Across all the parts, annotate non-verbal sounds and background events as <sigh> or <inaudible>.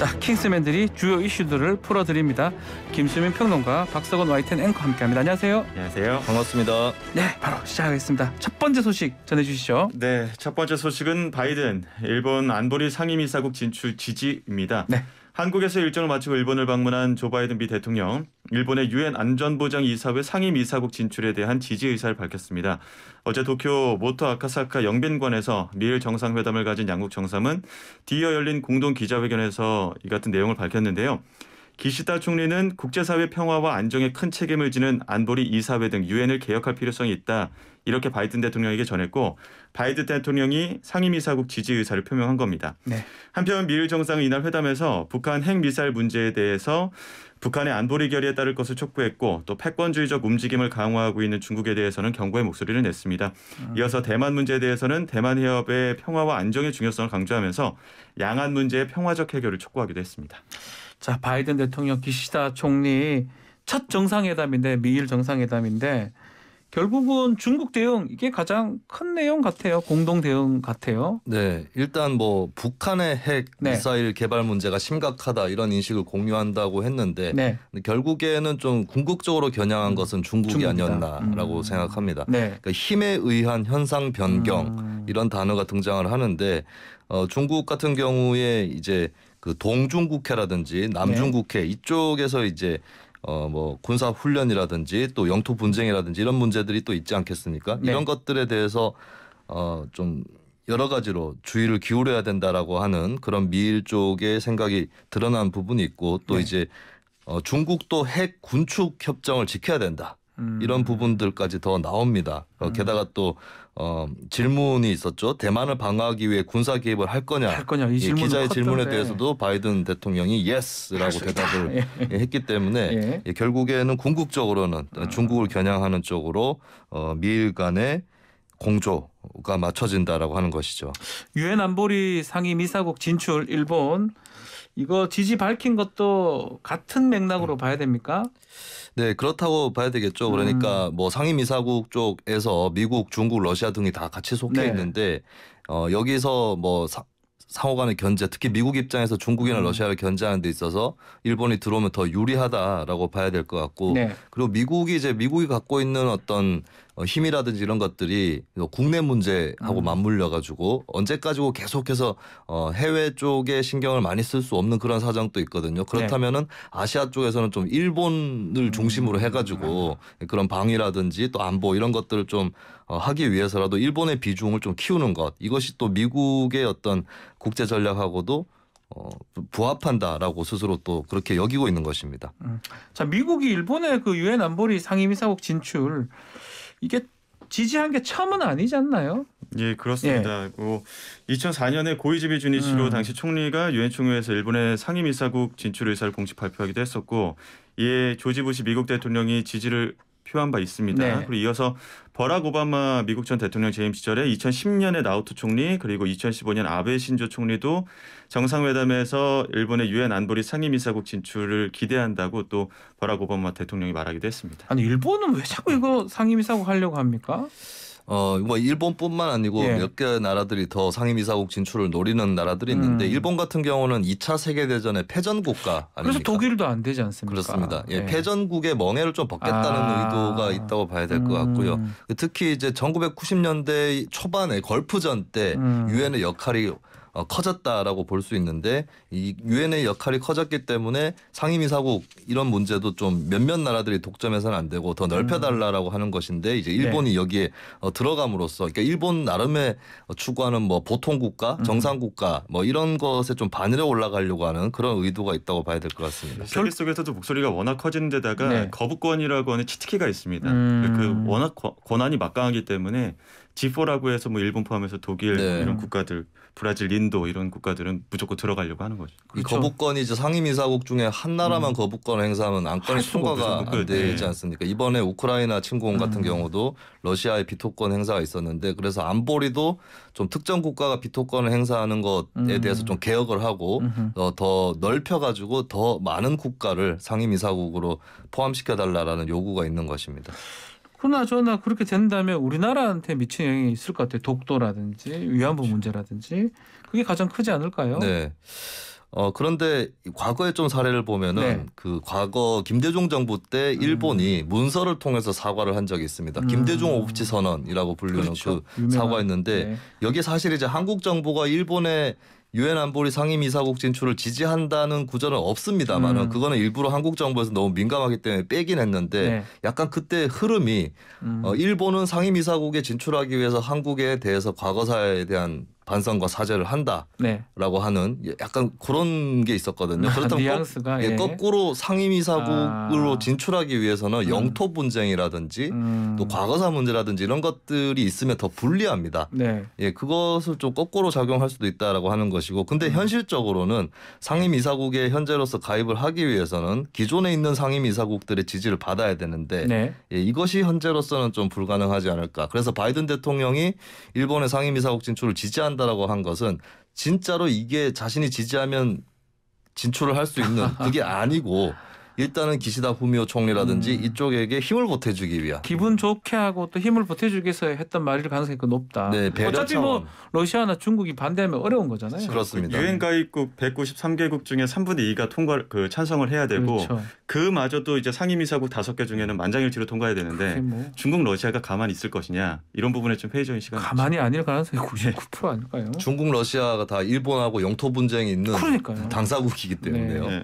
자, 킹스맨들이 주요 이슈들을 풀어드립니다. 김수민 평론가, 박석원 와이텐 앵커 함께합니다. 안녕하세요. 안녕하세요. 반갑습니다. 네, 바로 시작하겠습니다. 첫 번째 소식 전해주시죠. 네, 첫 번째 소식은 바이든 일본 안보리 상임이사국 진출 지지입니다. 네. 한국에서 일정을 마치고 일본을 방문한 조 바이든 미 대통령, 일본의 유엔 안전보장 이사회 상임 이사국 진출에 대한 지지 의사를 밝혔습니다. 어제 도쿄 모토 아카사카 영빈관에서 미일 정상회담을 가진 양국 정상은 뒤이어 열린 공동 기자회견에서 이 같은 내용을 밝혔는데요. 기시다 총리는 국제사회 평화와 안정에 큰 책임을 지는 안보리 이사회 등 유엔을 개혁할 필요성이 있다. 이렇게 바이든 대통령에게 전했고 바이든 대통령이 상임이사국 지지 의사를 표명한 겁니다. 네. 한편 미일 정상은 이날 회담에서 북한 핵미사일 문제에 대해서 북한의 안보리 결의에 따를 것을 촉구했고 또 패권주의적 움직임을 강화하고 있는 중국에 대해서는 경고의 목소리를 냈습니다. 음. 이어서 대만 문제에 대해서는 대만 해협의 평화와 안정의 중요성을 강조하면서 양안 문제의 평화적 해결을 촉구하기도 했습니다. 자 바이든 대통령 기시다 총리 첫 정상회담인데 미일 정상회담인데 결국은 중국 대응 이게 가장 큰 내용 같아요. 공동 대응 같아요. 네, 일단 뭐 북한의 핵 네. 미사일 개발 문제가 심각하다 이런 인식을 공유한다고 했는데 네. 결국에는 좀 궁극적으로 겨냥한 것은 중국이 중국이다. 아니었나라고 음. 생각합니다. 네. 그러니까 힘에 의한 현상 변경 음. 이런 단어가 등장을 하는데 어, 중국 같은 경우에 이제 그 동중국해라든지 남중국해 네. 이쪽에서 이제 어뭐 군사 훈련이라든지 또 영토 분쟁이라든지 이런 문제들이 또 있지 않겠습니까? 네. 이런 것들에 대해서 어좀 여러 가지로 주의를 기울여야 된다라고 하는 그런 미일 쪽의 생각이 드러난 부분이 있고 또 네. 이제 어, 중국도 핵 군축 협정을 지켜야 된다. 음. 이런 부분들까지 더 나옵니다. 어, 음. 게다가 또 어, 질문이 있었죠. 대만을 방어하기 위해 군사 개입을할 거냐. 할 거냐. 이 예, 기자의 컸던데. 질문에 대해서도 바이든 대통령이 예스라고 대답을 예. 예. 했기 때문에 예. 예 결국에는 궁극적으로는 아. 중국을 겨냥하는 쪽으로 어, 미일 간의 공조 가 맞춰진다라고 하는 것이죠. 유엔 안보리 상임 이사국 진출 일본 이거 지지 밝힌 것도 같은 맥락으로 봐야 됩니까? 네 그렇다고 봐야 되겠죠. 그러니까 음. 뭐 상임 이사국 쪽에서 미국, 중국, 러시아 등이 다 같이 속해 네. 있는데 어, 여기서 뭐 사, 상호간의 견제, 특히 미국 입장에서 중국이나 음. 러시아를 견제하는 데 있어서 일본이 들어오면 더 유리하다라고 봐야 될 것 같고, 네. 그리고 미국이 이제 미국이 갖고 있는 어떤 어, 힘이라든지 이런 것들이 뭐 국내 문제하고 음. 맞물려 가지고 언제까지고 계속해서 어, 해외 쪽에 신경을 많이 쓸 수 없는 그런 사정도 있거든요. 네. 그렇다면은 아시아 쪽에서는 좀 일본을 음. 중심으로 해가지고 그런 방위라든지 또 안보 이런 것들을 좀 어, 하기 위해서라도 일본의 비중을 좀 키우는 것 이것이 또 미국의 어떤 국제 전략하고도 어, 부합한다라고 스스로 또 그렇게 여기고 있는 것입니다. 음. 자 미국이 일본의 그 유엔 안보리 상임이사국 진출 이게 지지한 게 처음은 아니지 않나요? 예, 그렇습니다. 예. 뭐 2004년에 고이즈미 주니시로 음. 당시 총리가 유엔 총회에서 일본의 상임이사국 진출 의사를 공식 발표하기도 했었고 이에 조지 부시 미국 대통령이 지지를 표한 바 있습니다. 네. 그리고 이어서 버락 오바마 미국 전 대통령 재임 시절에 2010년에 나우토 총리 그리고 2015년 아베 신조 총리도 정상회담에서 일본의 유엔 안보리 상임이사국 진출을 기대한다고 또 버락 오바마 대통령이 말하기도 했습니다. 아니 일본은 왜 자꾸 이거 상임이사국 하려고 합니까? 어, 뭐 일본뿐만 아니고 예. 몇개 나라들이 더 상임이사국 진출을 노리는 나라들이 있는데 음. 일본 같은 경우는 2차 세계 대전의 패전 국가 아닙니까? 그래서 독일도 안 되지 않습니까? 그렇습니다. 예, 예. 패전국의 멍해를 좀 벗겠다는 아. 의도가 있다고 봐야 될 것 같고요. 음. 특히 이제 1990년대 초반에 걸프전 때 음. 유엔의 음. 역할이 어, 커졌다라고 볼 수 있는데 이 유엔의 역할이 커졌기 때문에 상임위 사국 이런 문제도 좀 몇몇 나라들이 독점해서는 안 되고 더 넓혀달라라고 음. 하는 것인데 이제 네. 일본이 네. 여기에 어, 들어감으로써 그러니까 일본 나름의 어, 추구하는 뭐 보통 국가, 음. 정상 국가 뭐 이런 것에 좀 반열에 올라가려고 하는 그런 의도가 있다고 봐야 될 것 같습니다. 그 세계 속에서도 목소리가 워낙 커지는 데다가 네. 거부권이라고 하는 치트키가 있습니다. 음. 그, 그 워낙 권한이 막강하기 때문에 G4라고 해서 뭐 일본 포함해서 독일 네. 이런 국가들 브라질, 인도 이런 국가들은 무조건 들어가려고 하는 거죠. 이 그렇죠. 거부권이 이제 상임이 사국 중에 한 나라만 음. 거부권 행사하면 안건이 통과가 안 네. 되지 않습니까? 이번에 우크라이나 침공 같은 음. 경우도 러시아의 비토권 행사가 있었는데 그래서 안보리도 좀 특정 국가가 비토권을 행사하는 것에 음. 대해서 좀 개혁을 하고 어, 더 넓혀가지고 더 많은 국가를 상임이 사국으로 포함시켜 달라라는 요구가 있는 것입니다. 그러나 저나 그렇게 된다면 우리나라한테 미친 영향이 있을 것 같아요. 독도라든지 위안부 그렇죠. 문제라든지 그게 가장 크지 않을까요? 네. 어 그런데 과거의 좀 사례를 보면은 네. 그 과거 김대중 정부 때 음. 일본이 음. 문서를 통해서 사과를 한 적이 있습니다. 음. 김대중 오부치 선언이라고 불리는 그렇죠. 그 사과였는데 네. 여기 사실 이제 한국 정부가 일본의 유엔 안보리 상임이사국 진출을 지지한다는 구절은 없습니다만은 음. 그거는 일부러 한국 정부에서 너무 민감하기 때문에 빼긴 했는데 네. 약간 그때 흐름이 음. 어, 일본은 상임이사국에 진출하기 위해서 한국에 대해서 과거사에 대한 반성과 사죄를 네. 한다라고 네. 하는 약간 그런 게 있었거든요. 아, 그렇다면 뉘앙스가, 거, 예, 예. 거꾸로 상임이사국으로 아. 진출하기 위해서는 음. 영토 분쟁이라든지 음. 또 과거사 문제라든지 이런 것들이 있으면 더 불리합니다. 네. 예, 그것을 좀 거꾸로 작용할 수도 있다라고 하는 것이고, 근데 음. 현실적으로는 상임이사국에 현재로서 가입을 하기 위해서는 기존에 있는 상임이사국들의 지지를 받아야 되는데 네. 예, 이것이 현재로서는 좀 불가능하지 않을까. 그래서 바이든 대통령이 일본의 상임이사국 진출을 지지한다. 하다라고한 것은 진짜로 이게 자신이 지지하면 진출을 할 수 있는 그게 아니고 일단은 기시다 후미오 총리라든지 음. 이쪽에게 힘을 보태주기 위한 기분 좋게 하고 또 힘을 보태주기 위해서 했던 말일 가능성이 그 높다. 네, 어차피 뭐 러시아나 중국이 반대하면 어려운 거잖아요. 그렇습니다. 그렇죠. 유엔 가입국 193개국 중에 3분의 2가 통과 그 찬성을 해야 되고 그렇죠. 그마저도 이제 상임이사국 5개 중에는 만장일치로 통과해야 되는데 뭐. 중국 러시아가 가만히 있을 것이냐 이런 부분에 좀 회의적인 시간 가만히 아닐 가능성이 99% <laughs> 예. 아닐까요? 중국 러시아가 다 일본하고 영토 분쟁이 있는 그러니까요. 당사국이기 때문에요. 네. 네.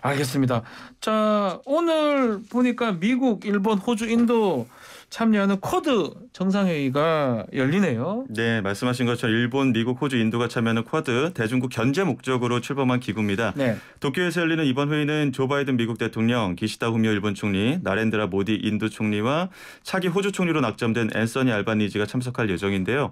알겠습니다. 자, 오늘 보니까 미국, 일본, 호주, 인도 참여하는 쿼드 정상회의가 열리네요. 네, 말씀하신 것처럼 일본, 미국, 호주, 인도가 참여하는 쿼드 대중국 견제 목적으로 출범한 기구입니다. 네. 도쿄에서 열리는 이번 회의는 조 바이든 미국 대통령, 기시다 후미오 일본 총리, 나렌드라 모디 인도 총리와 차기 호주 총리로 낙점된 앤서니 알바니지가 참석할 예정인데요.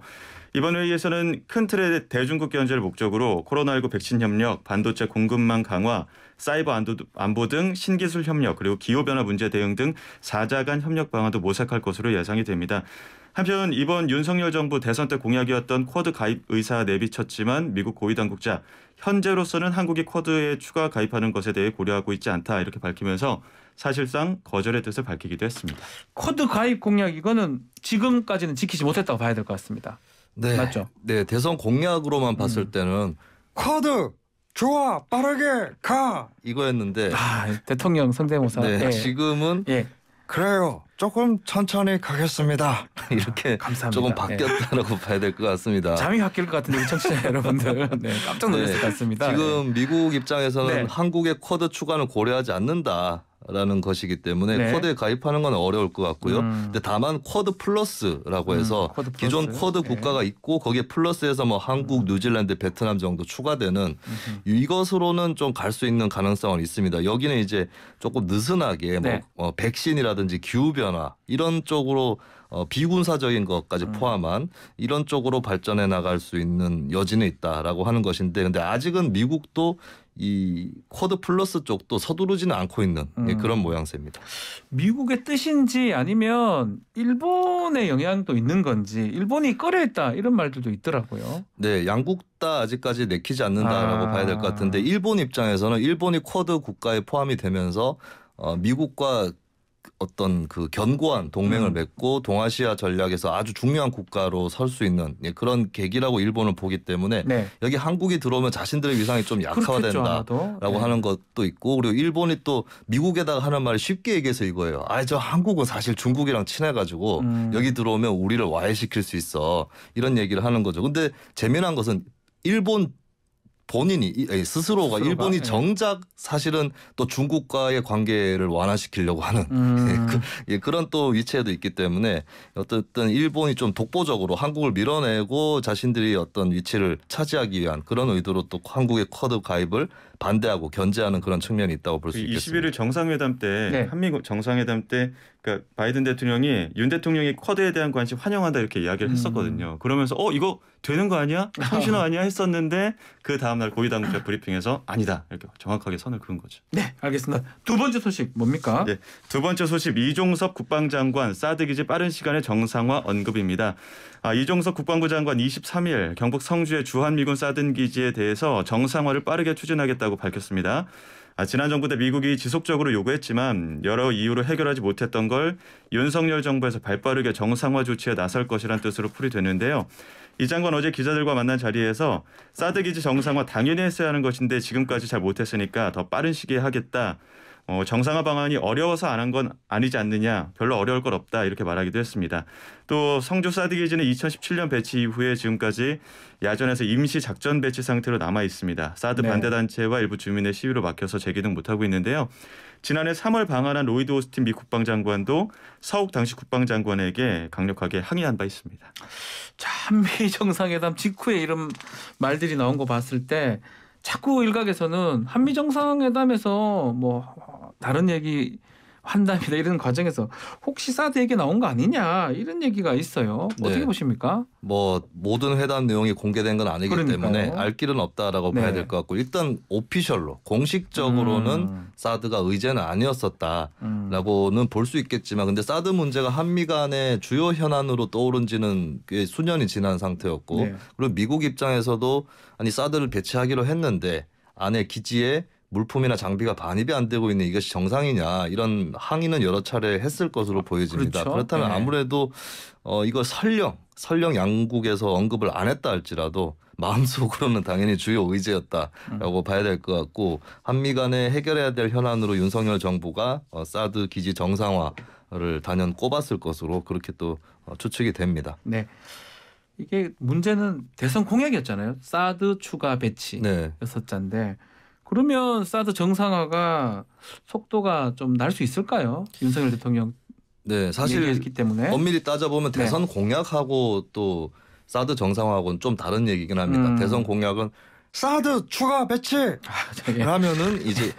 이번 회의에서는 큰 틀의 대중국 견제를 목적으로 코로나19 백신 협력, 반도체 공급망 강화, 사이버 안보 등 신기술 협력 그리고 기후변화 문제 대응 등 4자 간 협력 방안도 모색할 것으로 예상이 됩니다. 한편 이번 윤석열 정부 대선 때 공약이었던 쿼드 가입 의사 내비쳤지만 미국 고위 당국자 현재로서는 한국이 쿼드에 추가 가입하는 것에 대해 고려하고 있지 않다 이렇게 밝히면서 사실상 거절의 뜻을 밝히기도 했습니다. 쿼드 가입 공약 이거는 지금까지는 지키지 못했다고 봐야 될 것 같습니다. 네. 맞죠? 네, 대선 공약으로만 봤을 음. 때는 쿼드 좋아 빠르게 가 이거였는데 아, 대통령 성대모사 네, 예. 지금은 예. 그래요 조금 천천히 가겠습니다 <laughs> 이렇게 감사합니다. 조금 예. 바뀌었다라고 네. 봐야 될 것 같습니다 잠이 바뀔 것 같은데 청취자 <laughs> 여러분들 네, 깜짝 놀랐을 네. 것 같습니다 지금 예. 미국 입장에서는 네. 한국의 쿼드 추가는 고려하지 않는다 라는 것이기 때문에 네. 쿼드에 가입하는 건 어려울 것 같고요. 음. 근데 다만 쿼드 플러스라고 음, 해서 음, 쿼드 기존 쿼드 네. 국가가 네. 있고 거기에 플러스에서 뭐 한국, 음. 뉴질랜드, 베트남 정도 추가되는 음 이것으로는 좀 갈 수 있는 가능성은 있습니다. 여기는 이제 조금 느슨하게 뭐 네. 뭐 백신이라든지 기후 변화 이런 쪽으로 어, 비군사적인 것까지 음. 포함한 이런 쪽으로 발전해 나갈 수 있는 여지는 있다라고 하는 것인데 근데 아직은 미국도 이 쿼드 플러스 쪽도 서두르지는 않고 있는 예, 음. 그런 모양새입니다. 미국의 뜻인지 아니면 일본의 영향도 있는 건지 일본이 꺼려했다 이런 말들도 있더라고요. 네, 양국 다 아직까지 내키지 않는다라고 아. 봐야 될 것 같은데 일본 입장에서는 일본이 쿼드 국가에 포함이 되면서 어, 미국과 어떤 그 견고한 동맹을 음. 맺고 동아시아 전략에서 아주 중요한 국가로 설 수 있는 예, 그런 계기라고 일본을 보기 때문에 네. 여기 한국이 들어오면 자신들의 위상이 좀 약화된다라고 네. 하는 것도 있고 그리고 일본이 또 미국에다가 하는 말을 쉽게 얘기해서 이거예요. 아, 저 한국은 사실 중국이랑 친해가지고 음. 여기 들어오면 우리를 와해시킬 수 있어 이런 얘기를 하는 거죠. 근데 재미난 것은 일본 본인이 예, 스스 스스로가, 일본이 예. 정작 사실은 또 중국과의 관계를 완화시키려고 하는 음. 예, 그, 예, 그런 또 위치에도 있기 때문에 어쨌든 일본이 좀 독보적으로 한국을 밀어내고 자신들이 어떤 위치를 차지하기 위한 그런 의도로 또 한국의 쿼드 가입을 반대하고 견제하는 그런 측면이 있다고 볼 수 있겠습니다. 21일 정상회담 때 네. 한미 정상회담 때 그러니까 바이든 대통령이 윤 대통령의 쿼드에 대한 관심 환영한다 이렇게 이야기를 음. 했었거든요. 그러면서 어 이거 되는 거 아니야? 청신호 <laughs> 아니야? 했었는데 그 다음 날 고위 당국자 브리핑에서 아니다 이렇게 정확하게 선을 그은 거죠. 네, 알겠습니다. 두 번째 소식 뭡니까? 네, 두 번째 소식 이종섭 국방장관 사드 기지 빠른 시간에 정상화 언급입니다. 아, 이종섭 국방부 장관 23일 경북 성주의 주한미군 사드 기지에 대해서 정상화를 빠르게 추진하겠다. 있다고 밝혔습니다. 아, 지난 정부 때 미국이 지속적으로 요구했지만 여러 이유로 해결하지 못했던 걸 윤석열 정부에서 발빠르게 정상화 조치에 나설 것이란 뜻으로 풀이되는데요. 이 장관 어제 기자들과 만난 자리에서 사드 기지 정상화 당연히 했어야 하는 것인데 지금까지 잘 못했으니까 더 빠른 시기에 하겠다. 어, 정상화 방안이 어려워서 안 한 건 아니지 않느냐 별로 어려울 건 없다 이렇게 말하기도 했습니다. 또 성주 사드기지는 2017년 배치 이후에 지금까지 야전에서 임시 작전 배치 상태로 남아 있습니다. 사드 네. 반대 단체와 일부 주민의 시위로 막혀서 재기능 못하고 있는데요. 지난해 3월 방한한 로이드 오스틴 미 국방장관도 서욱 당시 국방장관에게 강력하게 항의한 바 있습니다. 참미 정상회담 직후에 이런 말들이 나온 거 봤을 때 자꾸 일각에서는 한미 정상회담에서 뭐 다른 얘기 한담이다 이런 과정에서 혹시 사드 얘기 나온 거 아니냐 이런 얘기가 있어요. 네. 어떻게 네. 보십니까? 뭐 모든 회담 내용이 공개된 건 아니기 그러니까요. 때문에 알 길은 없다라고 네. 봐야 될 것 같고 일단 오피셜로 공식적으로는 음. 사드가 의제는 아니었었다. 음. 라고는 볼 수 있겠지만 근데 사드 문제가 한미 간의 주요 현안으로 떠오른 지는 꽤 수년이 지난 상태였고 네. 그리고 미국 입장에서도 아니 사드를 배치하기로 했는데 안에 기지에 물품이나 장비가 반입이 안 되고 있는 이것이 정상이냐 이런 항의는 여러 차례 했을 것으로 보여집니다. 그렇죠? 그렇다면 네. 아무래도 어 이거 설령 설령 양국에서 언급을 안 했다 할지라도 마음속으로는 당연히 주요 의제였다라고 음. 봐야 될 것 같고 한미 간에 해결해야 될 현안으로 윤석열 정부가 어, 사드 기지 정상화를 단연 꼽았을 것으로 그렇게 또 어, 추측이 됩니다. 네. 이게 문제는 대선 공약이었잖아요. 사드 추가 배치 네. 였었잖데 그러면 사드 정상화가 속도가 좀 날 수 있을까요? 윤석열 대통령 네 사실 했기 때문에 엄밀히 따져보면 네. 대선 네. 공약하고 또 사드 정상화하고는 좀 다른 얘기긴 합니다. 음. 대선 공약은 사드 추가 배치 그러면은 아, 이제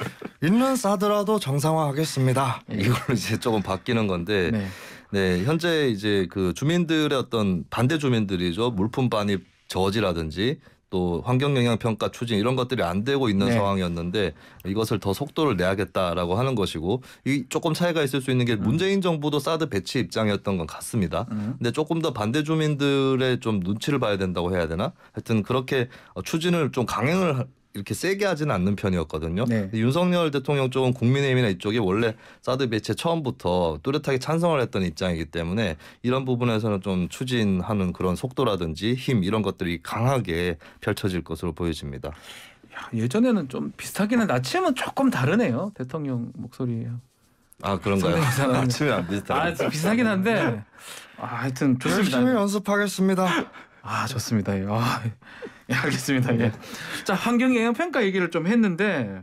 있는 사드라도 정상화하겠습니다. 예. 이걸로 이제 조금 바뀌는 건데 네. 네. 현재 이제 그 주민들의 어떤 반대 주민들이죠 물품 반입 저지라든지 또 환경 영향 평가 추진 이런 것들이 안 되고 있는 네. 상황이었는데 이것을 더 속도를 내야겠다라고 하는 것이고 이 조금 차이가 있을 수 있는 게 음. 문재인 정부도 사드 배치 입장이었던 건 같습니다. 음. 근데 조금 더 반대 주민들의 좀 눈치를 봐야 된다고 해야 되나? 하여튼 그렇게 추진을 좀 강행을 이렇게 세게 하지는 않는 편이었거든요. 네. 윤석열 대통령 쪽은 국민의힘이나 이쪽이 원래 사드 배치 처음부터 뚜렷하게 찬성을 했던 입장이기 때문에 이런 부분에서는 좀 추진하는 그런 속도라든지 힘 이런 것들이 강하게 펼쳐질 것으로 보여집니다. 예전에는 좀 비슷하기는 나침은 조금 다르네요. 대통령 목소리예요. 아 그런가요? <laughs> 아침에 안 비슷하네. 아 비슷하긴 한데 네. 아, 하여튼 좋습니다. 열심히 연습하겠습니다. 아 좋습니다. 아. 예, 알겠습니다. 예. 네. 자, 환경 영향 평가 얘기를 좀 했는데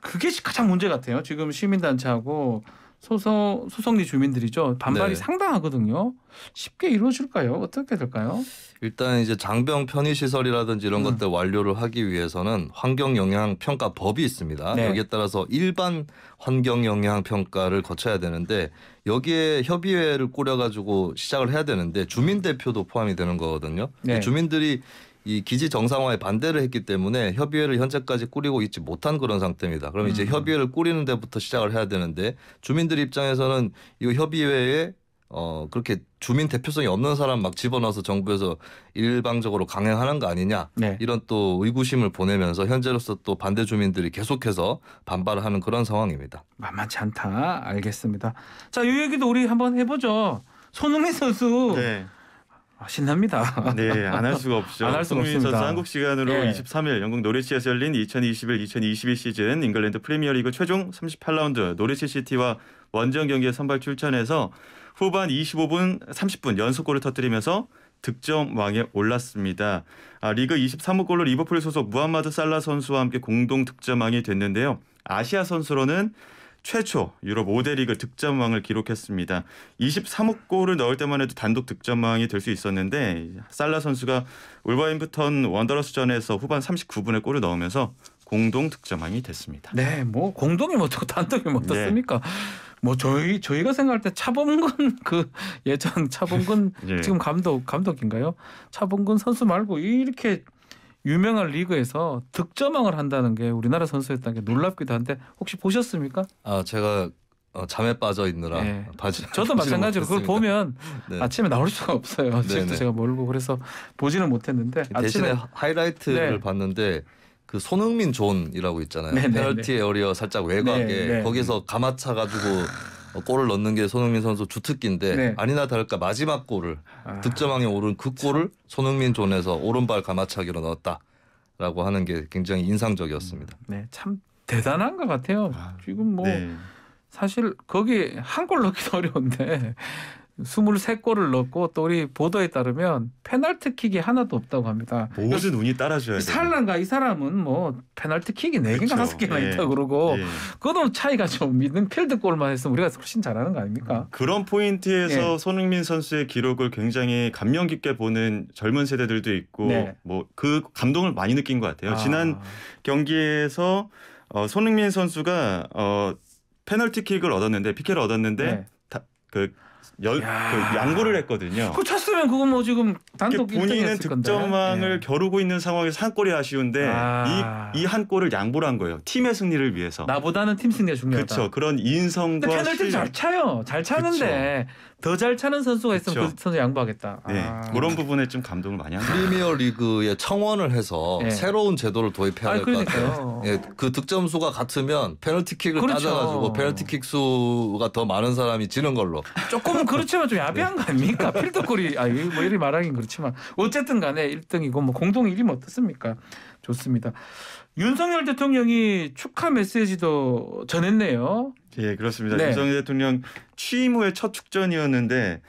그게 가장 문제 같아요. 지금 시민단체하고 소송 소송리 주민들이죠 반발이 네. 상당하거든요. 쉽게 이루어질까요? 어떻게 될까요? 일단 이제 장병 편의 시설이라든지 이런 음. 것들 완료를 하기 위해서는 환경 영향 평가 법이 있습니다. 네. 여기에 따라서 일반 환경 영향 평가를 거쳐야 되는데 여기에 협의회를 꾸려 가지고 시작을 해야 되는데 주민 대표도 포함이 되는 거거든요. 네. 주민들이 이 기지 정상화에 반대를 했기 때문에 협의회를 현재까지 꾸리고 있지 못한 그런 상태입니다. 그럼 이제 음. 협의회를 꾸리는 데부터 시작을 해야 되는데 주민들 입장에서는 이 협의회에 어 그렇게 주민 대표성이 없는 사람 막 집어넣어서 정부에서 일방적으로 강행하는 거 아니냐 네. 이런 또 의구심을 보내면서 현재로서 또 반대 주민들이 계속해서 반발을 하는 그런 상황입니다. 만만치 않다. 알겠습니다. 자, 이 얘기도 우리 한번 해보죠. 손흥민 선수 네. 아, 신납니다. 네, 안 할 수가 없죠. 안 할 수가 없습니다. 한국 시간으로 예. 23일 영국 노리치에서 열린 2021-2022 시즌 잉글랜드 프리미어리그 최종 38라운드 노리치 시티와 원정 경기에 선발 출전해서 후반 25분 30분 연속골을 터뜨리면서 득점왕에 올랐습니다. 아, 리그 23호 골로 리버풀 소속 무함마드 살라 선수와 함께 공동 득점왕이 됐는데요. 아시아 선수로는 최초 유럽 5대 리그 득점왕을 기록했습니다. 23호 골을 넣을 때만 해도 단독 득점왕이 될 수 있었는데 살라 선수가 울버햄프턴 원더러스전에서 후반 39분에 골을 넣으면서 공동 득점왕이 됐습니다. 네, 뭐 공동이 뭐 단독이 뭐 어떻습니까? 네. 뭐 저희 저희가 생각할 때 차범근 <laughs> 그 예전 차범근 예. 지금 감독 감독인가요? 차범근 선수 말고 이렇게 유명한 리그에서 득점왕을 한다는 게 우리나라 선수였다는 게 놀랍기도 한데 혹시 보셨습니까? 아 제가 어, 잠에 빠져 있느라 네. 바지, 저도 마찬가지로 그걸 보면 네. 아침에 나올 수가 없어요. 아직도 제가 멀고 그래서 보지는 못했는데 그 대신에 아침에... 하이라이트를 네. 봤는데 그 손흥민 존이라고 있잖아요. 네네네. 네, 네. 페널티 에어리어 살짝 외곽에 네, 거기서 가마차 가지고 <laughs> 어, 골을 넣는 게 손흥민 선수 주특기인데 네. 아니나 다를까 마지막 골을 아... 득점왕에 오른 그 골을 손흥민 존에서 오른발 가마차기로 넣었다라고 하는 게 굉장히 인상적이었습니다. 음, 네, 참 대단한 것 같아요. 아, 지금 뭐 네. 사실 거기 한 골 넣기도 어려운데 23골을 넣고또 우리 보도에 따르면 페널티킥이 하나도 없다고 합니다. 모든 운이 따라줘야 돼요. 살란가 이 사람은 뭐 페널티킥이 4개가 5개나 그렇죠. 예. 있다 그러고 예. 그건 차이가 좀 미드필드 골만 했으면 우리가 훨씬 잘하는 거 아닙니까? 그런 포인트에서 예. 손흥민 선수의 기록을 굉장히 감명 깊게 보는 젊은 세대들도 있고 네. 뭐그 감동을 많이 느낀 것 같아요. 아. 지난 경기에서 어, 손흥민 선수가 어, 페널티킥을 얻었는데 피케를 얻었는데 네. 다, 그 여, 그 양보를 했거든요. 그 찼으면 그건 뭐 지금 단독 그 본인은 득점왕을 네. 겨루고 있는 상황에서 한 골이 아쉬운데 아. 이한 골을 양보를 한 거예요. 팀의 승리를 위해서. 나보다는 팀 승리가 중요하다. 그렇죠. 그런 인성과 페널티 잘 차요. 잘 차는데 그쵸. 더잘 차는 선수가 있으면 그 그쵸. 그 선수 양보하겠다. 네. 아. 그런 부분에 좀 감동을 많이 합니다. 프리미어 리그에 청원을 해서 네. 새로운 제도를 도입해야 될 것 같아요. 예, 그 득점 수가 같으면 페널티킥을 그렇죠. 따져가지고 페널티킥 수가 더 많은 사람이 지는 걸로. 조금은 그렇지만 좀 야비한 거 아닙니까? 필드골이 아뭐 이리 말하긴 그렇지만 어쨌든 간에 1등이고 뭐 공동 1위면 뭐 어떻습니까? 좋습니다. 윤석열 대통령이 축하 메시지도 전했네요. 예, 그렇습니다. 네. 윤석열 대통령 취임 후에첫 축전이었는데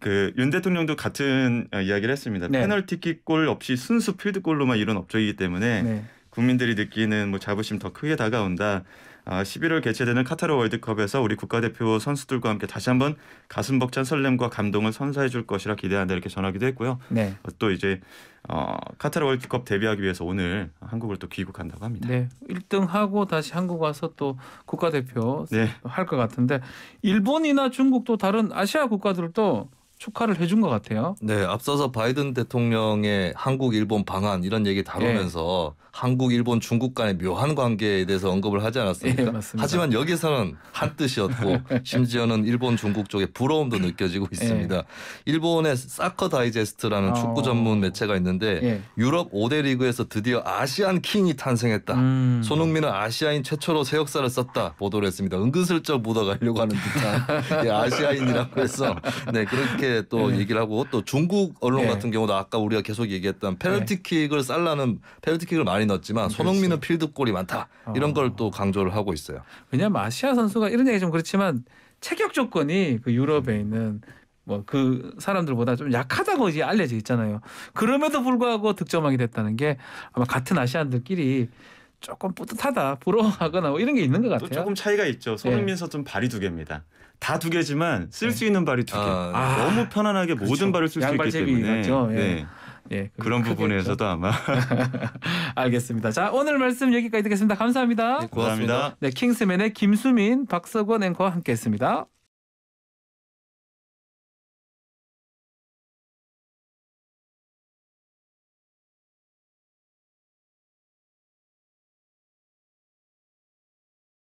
그 윤 대통령도 같은 어, 이야기를 했습니다. 네. 페널티킥골 없이 순수 필드골로만 이룬 업적이기 때문에 네. 국민들이 느끼는 뭐 자부심 더 크게 다가온다. 11월 아, 개최되는 카타르 월드컵에서 우리 국가대표 선수들과 함께 다시 한번 가슴 벅찬 설렘과 감동을 선사해 줄 것이라 기대한다 이렇게 전하기도 했고요. 네. 어, 또 이제 어, 카타르 월드컵 데뷔하기 위해서 오늘 한국을 또 귀국한다고 합니다. 네. 1등하고 다시 한국 와서 또 국가대표 네. 할것 같은데 일본이나 중국도 다른 아시아 국가들도 축하를 해준 것 같아요. 네, 앞서서 바이든 대통령의 한국 일본 방한 이런 얘기 다루면서 예. 한국 일본 중국 간의 묘한 관계에 대해서 언급을 하지 않았습니까? 예, 하지만 여기서는 한 뜻이었고 <laughs> 심지어는 일본 중국 쪽에 부러움도 느껴지고 있습니다. 예. 일본의 사커 다이제스트라는 어. 축구 전문 매체가 있는데 예. 유럽 5대 리그에서 드디어 아시안 킹이 탄생했다. 음. 손흥민은 아시아인 최초로 새 역사를 썼다 보도를 했습니다. 은근슬쩍 묻어가려고 하는 듯한 <laughs> 예, 아시아인이라고 해서 네 그렇게 이렇게 또 네. 얘기를 하고 또 중국 언론 네. 같은 경우도 아까 우리가 계속 얘기했던 페널티킥을 예. 쌀라는 페널티킥을 많이 넣었지만 그렇죠. 손흥민은 필드골이 많다 어. 이런 걸 또 강조를 하고 있어요. 왜냐하면 아시아 선수가 이런 얘기 좀 그렇지만 체격 조건이 그 유럽에 음. 있는 뭐 그 사람들보다 좀 약하다고 이제 알려져 있잖아요. 그럼에도 불구하고 득점하게 됐다는 게 아마 같은 아시안들끼리 조금 뿌듯하다, 부러워하거나 뭐 이런 게 있는 것 같아요. 조금 차이가 있죠. 손흥민 네. 서준 발이 두 개입니다. 다 두 개지만 쓸수 네. 있는 발이 두 아, 개. 아, 아, 너무 편안하게 그렇죠. 모든 발을 쓸 수 있기 때문에. 맞죠? 예. 네. 예, 그런 부분에서도 있죠. 아마 <laughs> 알겠습니다. 자 오늘 말씀 여기까지 듣겠습니다. 감사합니다. 네, 고맙습니다. 고맙습니다. 네, 킹스맨의 김수민, 박석원 앵커와 함께했습니다.